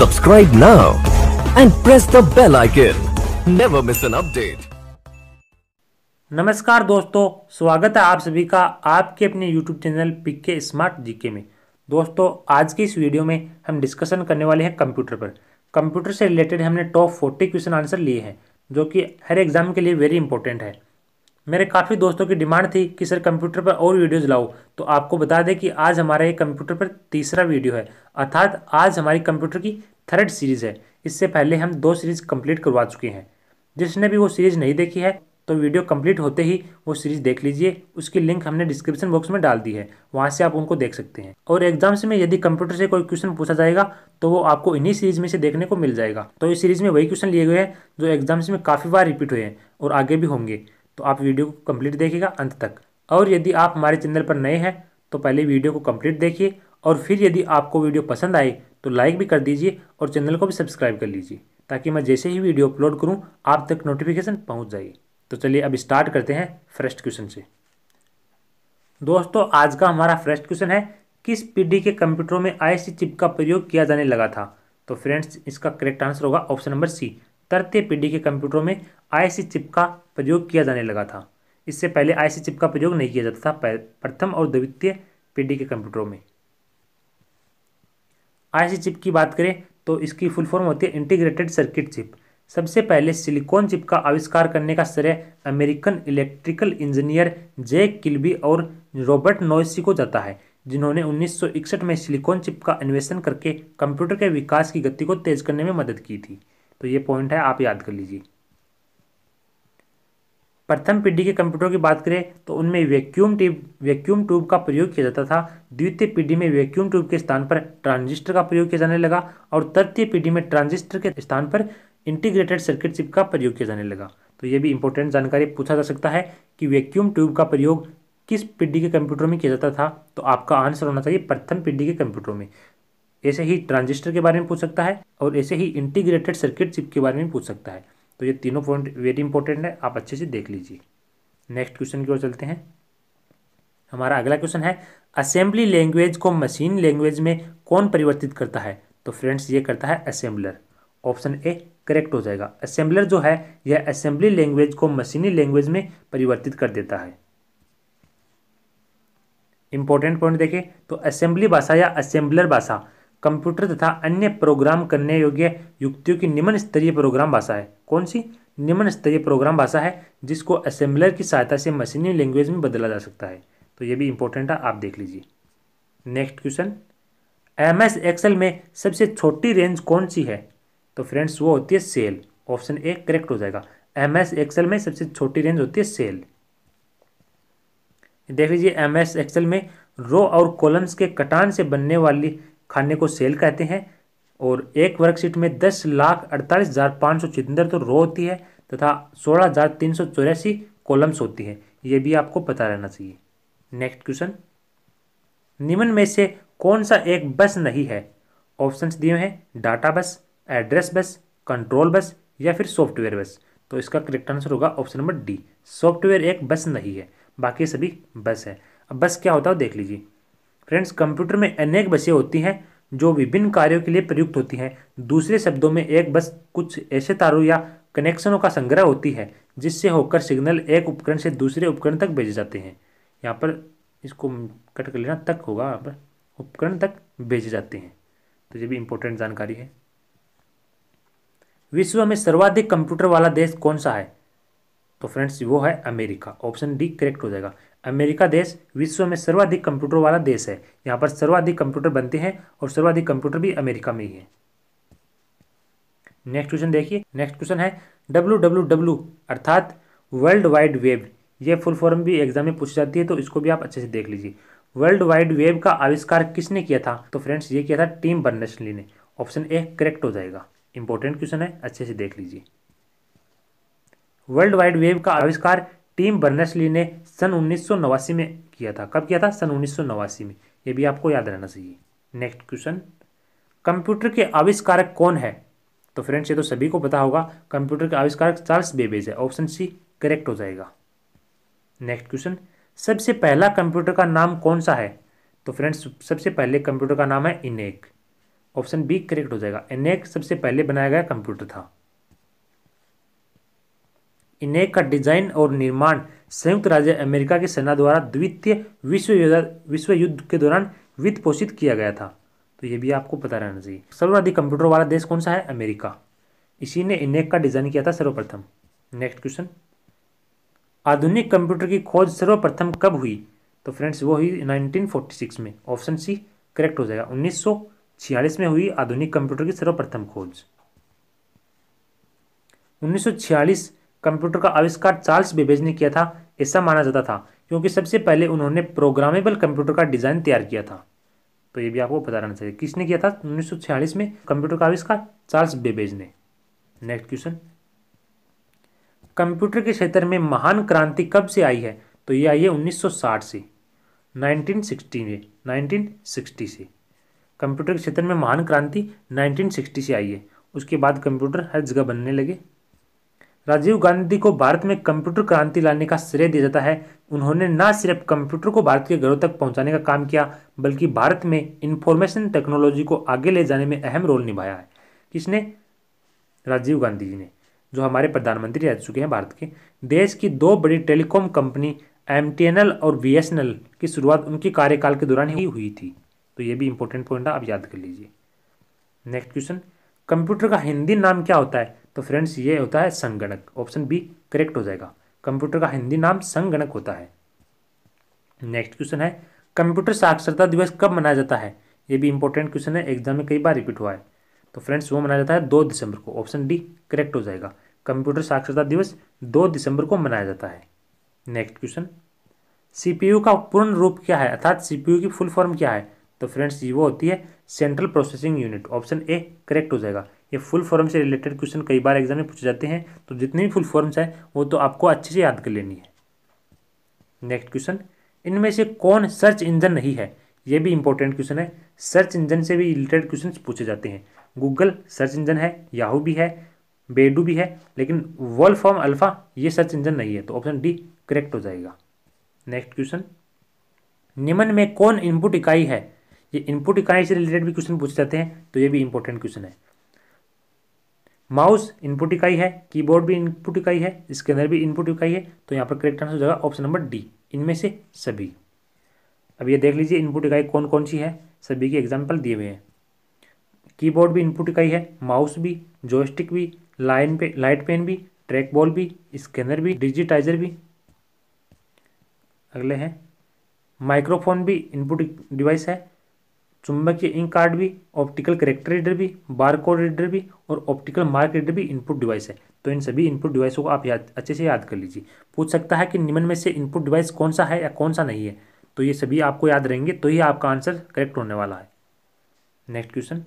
Subscribe now and press the bell icon. Never miss an update. नमस्कार दोस्तों स्वागत है आप सभी का आपके अपने YouTube चैनल पिक्के स्मार्ट जीके में दोस्तों आज की इस वीडियो में हम डिस्कशन करने वाले हैं कंप्यूटर पर कंप्यूटर से रिलेटेड हमने टॉप 40 क्वेश्चन आंसर लिए हैं जो कि हर एग्जाम के लिए वेरी इंपॉर्टेंट है मेरे काफ़ी दोस्तों की डिमांड थी कि सर कंप्यूटर पर और वीडियोस लाओ तो आपको बता दें कि आज हमारा ये कंप्यूटर पर तीसरा वीडियो है अर्थात आज हमारी कंप्यूटर की थर्ड सीरीज़ है इससे पहले हम दो सीरीज़ कंप्लीट करवा चुके हैं जिसने भी वो सीरीज़ नहीं देखी है तो वीडियो कंप्लीट होते ही वो सीरीज़ देख लीजिए उसकी लिंक हमने डिस्क्रिप्शन बॉक्स में डाल दी है वहाँ से आप उनको देख सकते हैं और एग्जाम्स में यदि कंप्यूटर से कोई क्वेश्चन पूछा जाएगा तो वो आपको इन्हीं सीरीज़ में से देखने को मिल जाएगा तो इस सीरीज़ में वही क्वेश्चन लिए गए हैं जो एग्जाम्स में काफ़ी बार रिपीट हुए हैं और आगे भी होंगे तो आप वीडियो को कम्प्लीट देखिएगा अंत तक और यदि आप हमारे चैनल पर नए हैं तो पहले वीडियो को कम्प्लीट देखिए और फिर यदि आपको वीडियो पसंद आए तो लाइक भी कर दीजिए और चैनल को भी सब्सक्राइब कर लीजिए ताकि मैं जैसे ही वीडियो अपलोड करूँ आप तक नोटिफिकेशन पहुँच जाइए तो चलिए अब स्टार्ट करते हैं फर्स्ट क्वेश्चन से दोस्तों आज का हमारा फर्स्ट क्वेश्चन है किस पीढ़ी के कंप्यूटरों में आईसी चिप का प्रयोग किया जाने लगा था तो फ्रेंड्स इसका करेक्ट आंसर होगा ऑप्शन नंबर सी तरते पीढ़ी के कंप्यूटरों में आईसी चिप का प्रयोग किया जाने लगा था इससे पहले आईसी चिप का प्रयोग नहीं किया जाता था प्रथम और द्वितीय पीढ़ी के कंप्यूटरों में आईसी चिप की बात करें तो इसकी फुल फॉर्म होती है इंटीग्रेटेड सर्किट चिप सबसे पहले सिलिकॉन चिप का आविष्कार करने का श्रेय American electrical engineer Jack Kilby और रॉबर्ट नोइसी को जाता है जिन्होंने 1961 में सिलिकॉन चिप का अन्वेषण करके कंप्यूटर के विकास की गति को तेज करने में मदद की थी तो ये पॉइंट है आप याद कर लीजिए प्रथम पीढ़ी के कंप्यूटर की बात करें तो उनमें वैक्यूम ट्यूब वैक्यूम ट्यूब का प्रयोग किया जाता था द्वितीय पीढ़ी में वैक्यूम ट्यूब के स्थान पर ट्रांजिस्टर का प्रयोग किया जाने लगा और तृतीय पीढ़ी में ट्रांजिस्टर के स्थान पर इंटीग्रेटेड सर्किट चिप का प्रयोग किया जाने लगा तो ये भी इंपॉर्टेंट जानकारी पूछा जा सकता है कि वैक्यूम ट्यूब का प्रयोग किस पीढ़ी के कंप्यूटर में किया जाता था तो आपका आंसर होना चाहिए प्रथम पीढ़ी के कंप्यूटर में ऐसे ही ट्रांजिस्टर के बारे में पूछ सकता है और ऐसे ही इंटीग्रेटेड सर्किट चिप के बारे में पूछ सकता है तो ये तीनों पॉइंट वेरी इंपॉर्टेंट है आप अच्छे से देख लीजिए नेक्स्ट क्वेश्चन की ओर चलते हैं हमारा अगला क्वेश्चन है असेंबली लैंग्वेज को मशीन लैंग्वेज में कौन परिवर्तित करता है तो फ्रेंड्स ये करता है असेंबलर ऑप्शन ए करेक्ट हो जाएगा असेंबलर जो है यह असेंबली लैंग्वेज को मशीनी लैंग्वेज में परिवर्तित कर देता है इंपॉर्टेंट पॉइंट देखें तो असेंबली भाषा या असेंबलर भाषा कंप्यूटर तथा अन्य प्रोग्राम करने योग्य युक्तियों की निम्न स्तरीय प्रोग्राम भाषा है कौन सी निम्न स्तरीय प्रोग्राम भाषा है जिसको असेंबलर की सहायता से मशीनी लैंग्वेज में बदला जा सकता है तो ये भी इंपॉर्टेंट है आप देख लीजिए नेक्स्ट क्वेश्चन एम एस में सबसे छोटी रेंज कौन सी है तो फ्रेंड्स वो होती है सेल ऑप्शन ए करेक्ट हो जाएगा एम एस में सबसे छोटी रेंज होती है सेल देख लीजिए एम एस में रो और कॉलम्स के कटान से बनने वाली खाने को सेल कहते हैं और एक वर्कशीट में दस लाख अड़तालीस हज़ार पाँच सौ छिहत्तर तो रो होती है तथा सोलह हज़ार तीन सौ चौरासी कॉलम्स होती है ये भी आपको पता रहना चाहिए नेक्स्ट क्वेश्चन निम्न में से कौन सा एक बस नहीं है ऑप्शंस दिए हैं डाटा बस एड्रेस बस कंट्रोल बस या फिर सॉफ्टवेयर बस तो इसका करेक्ट आंसर होगा ऑप्शन नंबर डी सॉफ्टवेयर एक बस नहीं है बाकी सभी बस है अब बस क्या होता है देख लीजिए फ्रेंड्स कंप्यूटर में अनेक बसें होती हैं जो विभिन्न कार्यों के लिए प्रयुक्त होती हैं दूसरे शब्दों में एक बस कुछ ऐसे तारों या कनेक्शनों का संग्रह होती है जिससे होकर सिग्नल एक उपकरण से दूसरे उपकरण तक भेजे जाते हैं यहाँ पर इसको कट कर लेना तक होगा यहाँ पर उपकरण तक भेजे जाते हैं तो ये भी इम्पोर्टेंट जानकारी है विश्व में सर्वाधिक कंप्यूटर वाला देश कौन सा है तो फ्रेंड्स वो है अमेरिका ऑप्शन डी करेक्ट हो जाएगा अमेरिका देश विश्व में सर्वाधिक कंप्यूटर वाला देश है यहाँ पर सर्वाधिक कंप्यूटर बनते हैं और सर्वाधिक कंप्यूटर भी अमेरिका में ही है नेक्स्ट क्वेश्चन देखिए नेक्स्ट क्वेश्चन है डब्ल्यू डब्ल्यू डब्ल्यू अर्थात वर्ल्ड वाइड वेब ये फुल फॉर्म भी एग्जाम में पूछी जाती है तो इसको भी आप अच्छे से देख लीजिए वर्ल्ड वाइड वेब का आविष्कार किसने किया था तो फ्रेंड्स ये किया था टीम बर्नर्सली ने ऑप्शन ए करेक्ट हो जाएगा इंपॉर्टेंट क्वेश्चन है अच्छे से देख लीजिए वर्ल्ड वाइड वेब का आविष्कार टीम बर्नसली ने सन उन्नीस में किया था कब किया था सन उन्नीस में ये भी आपको याद रहना चाहिए नेक्स्ट क्वेश्चन कंप्यूटर के आविष्कारक कौन है तो फ्रेंड्स ये तो सभी को पता होगा कंप्यूटर के आविष्कारक चार्ल्स बेबेज है ऑप्शन सी करेक्ट हो जाएगा नेक्स्ट क्वेश्चन सबसे पहला कंप्यूटर का नाम कौन सा है तो फ्रेंड्स सबसे पहले कंप्यूटर का नाम है इनेक ऑप्शन बी करेक्ट हो जाएगा इनेक सबसे पहले बनाया गया कंप्यूटर था इन्हें का डिजाइन और निर्माण संयुक्त राज्य अमेरिका की सेना द्वारा द्वितीय विश्व विश्व युद्ध के दौरान वित्त पोषित किया गया था तो ये भी आपको पता रहना चाहिए सर्वाधिक कंप्यूटर वाला देश कौन सा है अमेरिका इसी ने इनेक का डिजाइन किया था सर्वप्रथम नेक्स्ट क्वेश्चन आधुनिक कंप्यूटर की खोज सर्वप्रथम कब हुई तो फ्रेंड्स वो हुई 1946 में ऑप्शन सी करेक्ट हो जाएगा 1946 में हुई आधुनिक कंप्यूटर की सर्वप्रथम खोज 1946 कंप्यूटर का आविष्कार चार्ल्स बेबेज ने किया था ऐसा माना जाता था क्योंकि सबसे पहले उन्होंने प्रोग्रामेबल कंप्यूटर का डिज़ाइन तैयार किया था तो ये भी आपको पता रहना चाहिए किसने किया था उन्नीस में कंप्यूटर का आविष्कार चार्ल्स बेबेज ने नेक्स्ट क्वेश्चन कंप्यूटर के क्षेत्र में महान क्रांति कब से आई है तो ये आई है 1960 से 1960 में 1960 से कंप्यूटर के क्षेत्र में महान क्रांति 1960 से आई है उसके बाद कंप्यूटर हर जगह बनने लगे राजीव गांधी को भारत में कंप्यूटर क्रांति लाने का श्रेय दिया जाता है उन्होंने न सिर्फ कंप्यूटर को भारत के घरों तक पहुंचाने का काम किया बल्कि भारत में इंफॉर्मेशन टेक्नोलॉजी को आगे ले जाने में अहम रोल निभाया है किसने राजीव गांधी जी ने जो हमारे प्रधानमंत्री रह चुके हैं भारत के देश की दो बड़ी टेलीकॉम कंपनी एम और वी की शुरुआत उनके कार्यकाल के दौरान ही हुई थी तो ये भी इंपॉर्टेंट पॉइंट है आप याद कर लीजिए नेक्स्ट क्वेश्चन कंप्यूटर का हिंदी नाम क्या होता है तो फ्रेंड्स ये होता है संगणक ऑप्शन बी करेक्ट हो जाएगा कंप्यूटर का हिंदी नाम संगणक होता है नेक्स्ट क्वेश्चन है कंप्यूटर साक्षरता दिवस कब मनाया जाता है ये भी इंपॉर्टेंट क्वेश्चन है एग्जाम में कई बार रिपीट हुआ है तो फ्रेंड्स वो मनाया जाता है दो दिसंबर को ऑप्शन डी करेक्ट हो जाएगा कंप्यूटर साक्षरता दिवस दो दिसंबर को मनाया जाता है नेक्स्ट क्वेश्चन सीपीयू का पूर्ण रूप क्या है अर्थात सीपीयू की फुल फॉर्म क्या है तो फ्रेंड्स ये वो होती है central processing unit option A correct हो जाएगा ये फुल फॉर्म से रिलेटेड क्वेश्चन कई बार एग्जाम में पूछे जाते हैं तो जितने भी फुल फॉर्म्स हैं वो तो आपको अच्छे से याद कर लेनी है नेक्स्ट क्वेश्चन इनमें से कौन सर्च इंजन नहीं है ये भी इंपॉर्टेंट क्वेश्चन है सर्च इंजन से भी रिलेटेड क्वेश्चन पूछे जाते हैं गूगल सर्च इंजन है याहू भी है बेडू भी है लेकिन वर्ल फॉर्म अल्फा ये सर्च इंजन नहीं है तो ऑप्शन डी करेक्ट हो जाएगा नेक्स्ट क्वेश्चन निमन में कौन इनपुट इकाई है ये इनपुट इकाई से रिलेटेड भी क्वेश्चन पूछे जाते हैं तो ये भी इंपॉर्टेंट क्वेश्चन है माउस इनपुट इकाई है कीबोर्ड भी इनपुट इकाई है स्कैनर भी इनपुट इकाई है तो यहाँ पर करेक्ट आंसर हो जाएगा ऑप्शन नंबर डी इनमें से सभी अब ये देख लीजिए इनपुट इकाई कौन कौन सी है सभी के एग्जाम्पल दिए हुए हैं कीबोर्ड भी इनपुट इकाई है माउस भी जॉयस्टिक भी लाइन पे लाइट पेन भी ट्रैक बॉल भी स्कैनर भी डिजिटाइजर भी अगले हैं माइक्रोफोन भी इनपुट डिवाइस है चुंबकीय इंक कार्ड भी ऑप्टिकल करेक्टर रीडर भी बार कोड रीडर भी और ऑप्टिकल मार्क रीडर भी इनपुट डिवाइस है तो इन सभी इनपुट डिवाइसों को आप याद अच्छे से याद कर लीजिए पूछ सकता है कि निम्न में से इनपुट डिवाइस कौन सा है या कौन सा नहीं है तो ये सभी आपको याद रहेंगे तो ही आपका आंसर करेक्ट होने वाला है नेक्स्ट क्वेश्चन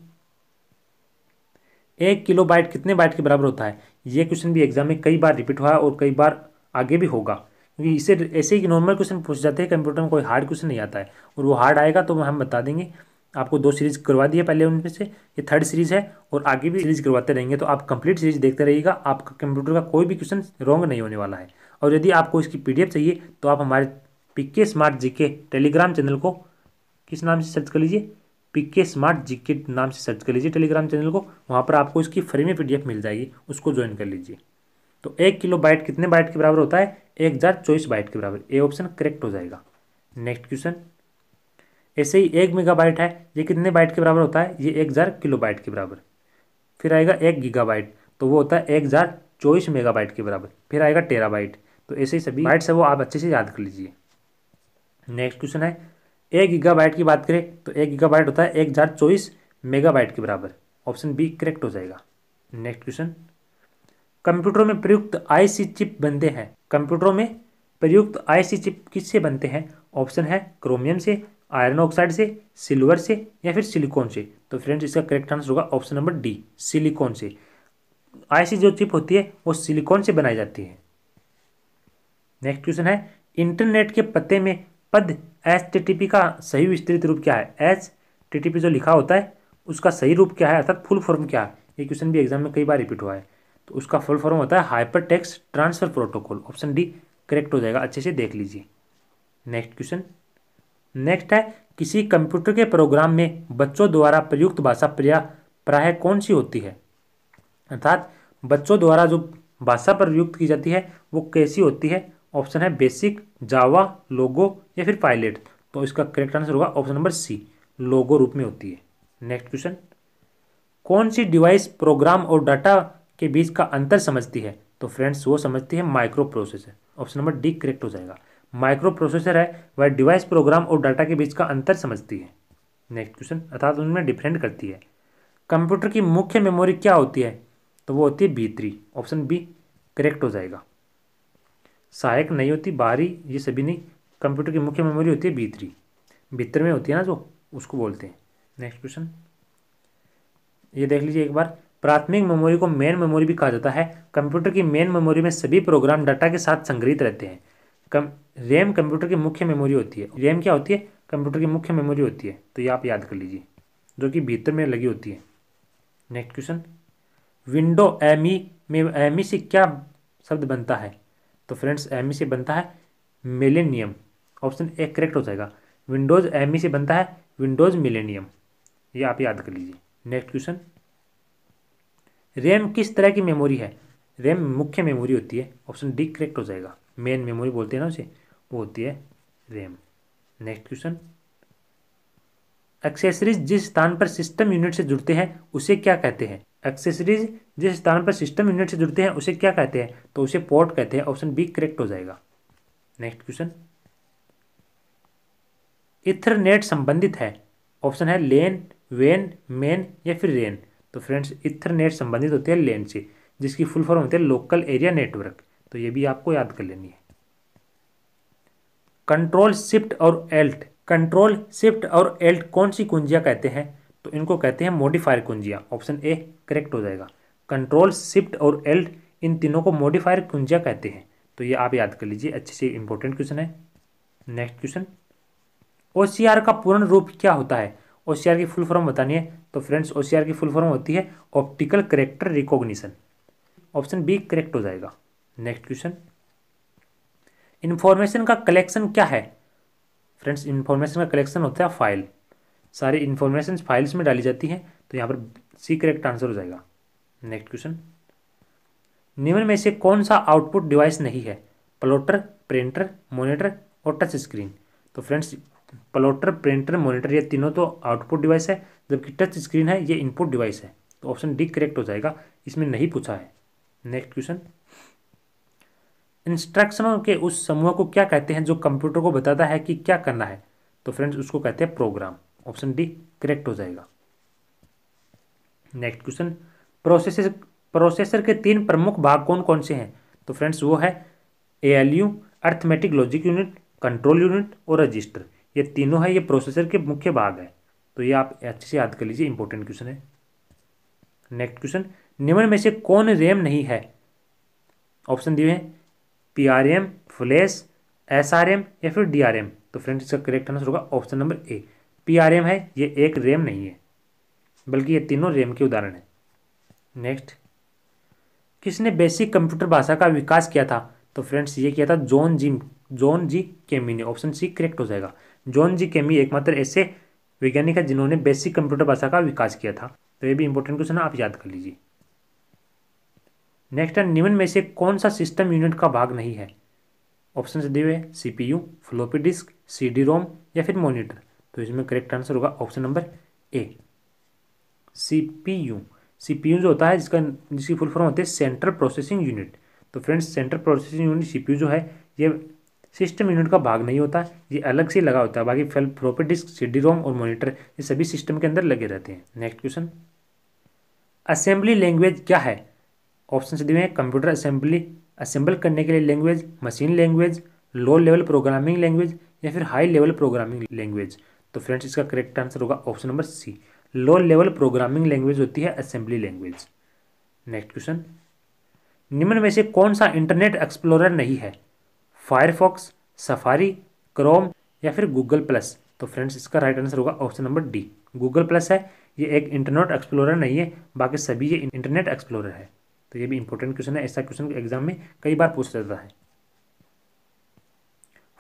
एक किलो बाइट कितने बाइट के बराबर होता है ये क्वेश्चन भी एग्जाम में कई बार रिपीट हुआ है और कई बार आगे भी होगा क्योंकि इसे ऐसे ही नॉर्मल क्वेश्चन पूछ जाते हैं कंप्यूटर में कोई हार्ड क्वेश्चन नहीं आता है और वो हार्ड आएगा तो हम बता देंगे आपको दो सीरीज करवा दी है पहले उनमें से ये थर्ड सीरीज है और आगे भी सीरीज करवाते रहेंगे तो आप कंप्लीट सीरीज देखते रहिएगा आपका कंप्यूटर का कोई भी क्वेश्चन रॉन्ग नहीं होने वाला है और यदि आपको इसकी पी चाहिए तो आप हमारे पिक्के स्मार्ट जी के टेलीग्राम चैनल को किस नाम से सर्च कर लीजिए पिक्के स्मार्ट जी के नाम से सर्च कर लीजिए टेलीग्राम चैनल को वहाँ पर आपको इसकी फ्री में पीडीएफ मिल जाएगी उसको ज्वाइन कर लीजिए तो एक किलो बाइट कितने बाइट के बराबर होता है एक हज़ार चौबीस बाइट के बराबर ए ऑप्शन करेक्ट हो जाएगा नेक्स्ट क्वेश्चन ऐसे ही एक मेगाबाइट है ये कितने बाइट के बराबर होता है ये एक हज़ार किलो बाइट के बराबर फिर आएगा एक गीगाबाइट तो वो होता है एक हज़ार चौबीस मेगाबाइट के बराबर फिर आएगा टेराबाइट तो ऐसे ही सभी बाइट्स है वो आप अच्छे से याद कर लीजिए नेक्स्ट क्वेश्चन है एक गीगाबाइट की बात करें तो एक गीगाबाइट होता है एक हज़ार चौबीस मेगाबाइट के बराबर ऑप्शन बी करेक्ट हो जाएगा नेक्स्ट क्वेश्चन कंप्यूटरों में प्रयुक्त आईसी चिप बनते हैं कंप्यूटरों में प्रयुक्त आईसी चिप किससे बनते हैं ऑप्शन है क्रोमियम से आयरन ऑक्साइड से सिल्वर से या फिर सिलिकॉन से तो फ्रेंड्स इसका करेक्ट आंसर होगा ऑप्शन नंबर डी सिलिकॉन से ऐसी जो चिप होती है वो सिलिकॉन से बनाई जाती है नेक्स्ट क्वेश्चन है इंटरनेट के पते में पद एच का सही विस्तृत रूप क्या है एच जो लिखा होता है उसका सही रूप क्या है अर्थात फुल फॉर्म क्या है ये क्वेश्चन भी एग्जाम में कई बार रिपीट हुआ है तो उसका फुल फॉर्म होता है hyper transfer protocol option D correct हो जाएगा अच्छे से देख लीजिए नेक्स्ट क्वेश्चन नेक्स्ट है किसी कंप्यूटर के प्रोग्राम में बच्चों द्वारा प्रयुक्त भाषा प्रया प्राय कौन सी होती है अर्थात बच्चों द्वारा जो भाषा प्रयुक्त की जाती है वो कैसी होती है ऑप्शन है बेसिक जावा लोगो या फिर पायलट तो इसका करेक्ट आंसर होगा ऑप्शन नंबर सी लोगो रूप में होती है नेक्स्ट क्वेश्चन कौन सी डिवाइस प्रोग्राम और डाटा के बीच का अंतर समझती है तो फ्रेंड्स वो समझती है microprocessor option number D correct हो जाएगा माइक्रो प्रोसेसर है वह डिवाइस प्रोग्राम और डाटा के बीच का अंतर समझती है नेक्स्ट क्वेश्चन अर्थात उनमें डिफरेंट करती है कंप्यूटर की मुख्य मेमोरी क्या होती है तो वो होती है B three option B correct हो जाएगा सहायक नहीं होती बाहरी ये सभी नहीं कंप्यूटर की मुख्य मेमोरी होती है बी थ्री भीतर में होती है ना जो उसको बोलते हैं नेक्स्ट क्वेश्चन ये देख लीजिए एक बार प्राथमिक मेमोरी को मेन मेमोरी भी कहा जाता है कंप्यूटर की मेन मेमोरी में सभी प्रोग्राम डाटा के साथ संग्रहित रहते हैं कम रैम कंप्यूटर की मुख्य मेमोरी होती है रैम क्या होती है कंप्यूटर की मुख्य मेमोरी होती है तो ये आप याद कर लीजिए जो कि भीतर में लगी होती है next question window M E में एम ई e से क्या शब्द बनता है तो फ्रेंड्स एम ई से बनता है मिलेनियम ऑप्शन ए करेक्ट हो जाएगा विंडोज़ एम ई से बनता है विंडोज़ मिलेनियम ये आप याद कर लीजिए नेक्स्ट क्वेश्चन रैम किस तरह की मेमोरी है रैम मुख्य मेमोरी होती है ऑप्शन डी करेक्ट हो जाएगा मेन मेमोरी बोलते हैं ना उसे वो होती है रैम नेक्स्ट क्वेश्चन एक्सेसरीज जिस स्थान पर सिस्टम यूनिट से जुड़ते हैं उसे क्या कहते हैं एक्सेसरीज जिस स्थान पर सिस्टम यूनिट से जुड़ते हैं उसे क्या कहते हैं तो उसे पोर्ट कहते हैं ऑप्शन बी करेक्ट हो जाएगा नेक्स्ट क्वेश्चन इथरनेट संबंधित है ऑप्शन है लेन वेन मेन या फिर रेन तो फ्रेंड्स इथरनेट संबंधित होते हैं लेन से जिसकी फुल फॉर्म होती है लोकल एरिया नेटवर्क तो ये भी आपको याद कर लेनी है कंट्रोल शिफ्ट और एल्ट कंट्रोल शिफ्ट और एल्ट कौन सी कुंजियां कहते हैं तो इनको कहते हैं मॉडिफायर कुंजियां ऑप्शन ए करेक्ट हो जाएगा कंट्रोल शिफ्ट और एल्ट इन तीनों को मॉडिफायर कुंजियां कहते हैं तो ये आप याद कर लीजिए अच्छे से इंपॉर्टेंट क्वेश्चन है नेक्स्ट क्वेश्चन ओ का पूर्ण रूप क्या होता है ओ की फुल फॉर्म बतानी है तो फ्रेंड्स ओ की फुल फॉर्म होती है optical character recognition option B correct हो जाएगा नेक्स्ट क्वेश्चन इन्फॉर्मेशन का कलेक्शन क्या है फ्रेंड्स इन्फॉर्मेशन का कलेक्शन होता है फाइल सारी इन्फॉर्मेशन फाइल्स में डाली जाती है तो यहाँ पर सी करेक्ट आंसर हो जाएगा नेक्स्ट क्वेश्चन निम्न में से कौन सा आउटपुट डिवाइस नहीं है प्लॉटर प्रिंटर मॉनिटर और टच स्क्रीन तो फ्रेंड्स प्लॉटर प्रिंटर मॉनिटर ये तीनों तो आउटपुट डिवाइस है जबकि टच स्क्रीन है ये इनपुट डिवाइस है तो ऑप्शन डी करेक्ट हो जाएगा इसमें नहीं पूछा है नेक्स्ट क्वेश्चन इंस्ट्रक्शनों के उस समूह को क्या कहते हैं जो कंप्यूटर को बताता है कि क्या करना है तो फ्रेंड्स उसको कहते हैं प्रोग्राम ऑप्शन डी करेक्ट हो जाएगा नेक्स्ट क्वेश्चन प्रोसेसर प्रोसेसर के तीन प्रमुख भाग कौन कौन से हैं तो फ्रेंड्स वो है A L U arithmetic logic unit control unit और रजिस्टर ये तीनों है ये प्रोसेसर के मुख्य भाग है तो ये आप अच्छे से याद कर लीजिए इंपॉर्टेंट क्वेश्चन है नेक्स्ट क्वेश्चन निम्न में से कौन रैम नहीं है ऑप्शन दिए हैं P R M flash S R M या फिर डी आर एम तो फ्रेंड्स इसका करेक्ट आंसर होगा option number A P R M है ये एक रेम नहीं है बल्कि ये तीनों रेम के उदाहरण है नेक्स्ट किसने बेसिक कंप्यूटर भाषा का विकास किया था तो फ्रेंड्स ये किया था जॉन जी जॉन जी केमी ने ऑप्शन सी करेक्ट हो जाएगा जॉन जी केमी एकमात्र ऐसे वैज्ञानिक है जिन्होंने बेसिक कंप्यूटर भाषा का विकास किया था तो ये भी इंपॉर्टेंट क्वेश्चन आप याद कर लीजिए नेक्स्ट है निम्न में से कौन सा सिस्टम यूनिट का भाग नहीं है ऑप्शन दिए हुए C P U floppy disk C D ROM या फिर मोनिटर तो इसमें करेक्ट आंसर होगा option number A C P U C P U जो होता है जिसका जिसकी फुल फॉर्म होती है सेंट्रल प्रोसेसिंग यूनिट तो friends central processing unit C P U जो है ये सिस्टम यूनिट का भाग नहीं होता ये अलग से लगा होता है बाकी floppy disk C D ROM और मॉनिटर ये सभी सिस्टम के अंदर लगे रहते हैं नेक्स्ट क्वेश्चन असेंबली लैंग्वेज क्या है ऑप्शन दिए हैं कंप्यूटर असेंबली असेंबल करने के लिए language machine language low level programming language या फिर हाई लेवल प्रोग्रामिंग लैंग्वेज तो फ्रेंड्स इसका करेक्ट आंसर होगा option number C low level programming language होती है असेंबली लैंग्वेज नेक्स्ट क्वेश्चन निम्न में से कौन सा इंटरनेट एक्सप्लोरर नहीं है फायरफॉक्स सफारी क्रोम या फिर गूगल प्लस तो फ्रेंड्स इसका राइट आंसर होगा option number D Google Plus है ये एक इंटरनेट एक्सप्लोरर नहीं है बाकी सभी ये इंटरनेट एक्सप्लोरर है तो ये भी इंपॉर्टेंट क्वेश्चन है ऐसा क्वेश्चन एग्जाम में कई बार पूछ जाता है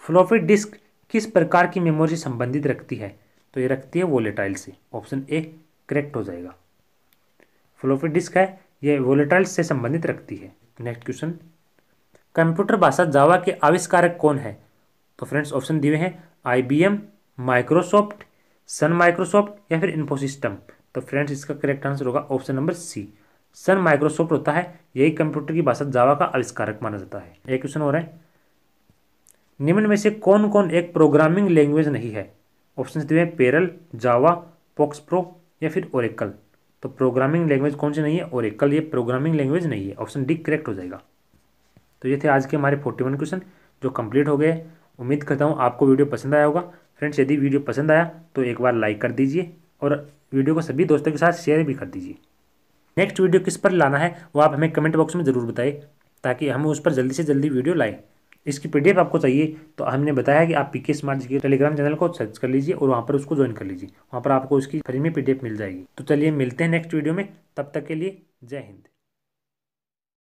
फ्लॉपी डिस्क किस प्रकार की मेमोरी से संबंधित रखती है तो ये रखती है वोलेटाइल से ऑप्शन ए करेक्ट हो जाएगा फ्लॉपी डिस्क है ये वोलेटाइल से संबंधित रखती है नेक्स्ट क्वेश्चन कंप्यूटर भाषा जावा के आविष्कारक कौन है तो फ्रेंड्स ऑप्शन दिए हैं आईबीएम माइक्रोसॉफ्ट सन माइक्रोसॉफ्ट या फिर इन्फोसिस्टम तो फ्रेंड्स इसका करेक्ट आंसर होगा option number C Sun Microsoft होता है यही कंप्यूटर की भाषा जावा का आविष्कारक माना जाता है एक क्वेश्चन हो रहा है निम्न में से कौन कौन एक प्रोग्रामिंग लैंग्वेज नहीं है ऑप्शन दिए हैं पेरल जावा पॉक्स प्रो या फिर ओरेकल तो प्रोग्रामिंग लैंग्वेज कौन सी नहीं है ओरेकल ये प्रोग्रामिंग लैंग्वेज नहीं है ऑप्शन डी करेक्ट हो जाएगा तो ये थे आज के हमारे फोर्टी वन क्वेश्चन जो कंप्लीट हो गए उम्मीद करता हूँ आपको वीडियो पसंद आया होगा फ्रेंड्स यदि वीडियो पसंद आया तो एक बार लाइक कर दीजिए और वीडियो को सभी दोस्तों के साथ शेयर भी कर दीजिए नेक्स्ट वीडियो किस पर लाना है वो आप हमें कमेंट बॉक्स में ज़रूर बताएं ताकि हम उस पर जल्दी से जल्दी वीडियो लाएँ इसकी पी आपको चाहिए तो हमने बताया कि आप पीके स्मार्ट के टेलीग्राम चैनल को सर्च कर लीजिए और वहाँ पर उसको ज्वाइन कर लीजिए वहाँ पर आपको उसकी फ्री में पी मिल जाएगी तो चलिए मिलते हैं नेक्स्ट वीडियो में तब तक के लिए जय हिंद